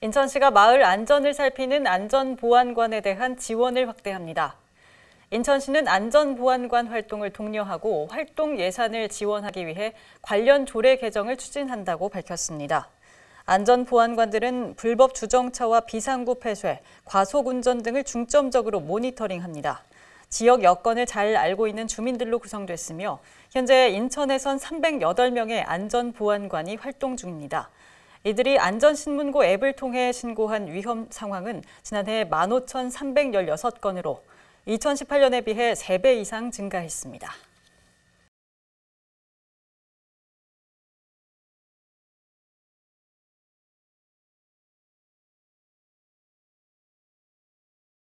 인천시가 마을 안전을 살피는 안전보안관에 대한 지원을 확대합니다. 인천시는 안전보안관 활동을 독려하고 활동 예산을 지원하기 위해 관련 조례 개정을 추진한다고 밝혔습니다. 안전보안관들은 불법 주정차와 비상구 폐쇄, 과속운전 등을 중점적으로 모니터링합니다. 지역 여건을 잘 알고 있는 주민들로 구성됐으며 현재 인천에선 308명의 안전보안관이 활동 중입니다. 이들이 안전신문고 앱을 통해 신고한 위험 상황은 지난해 15,316건으로 2018년에 비해 3배 이상 증가했습니다.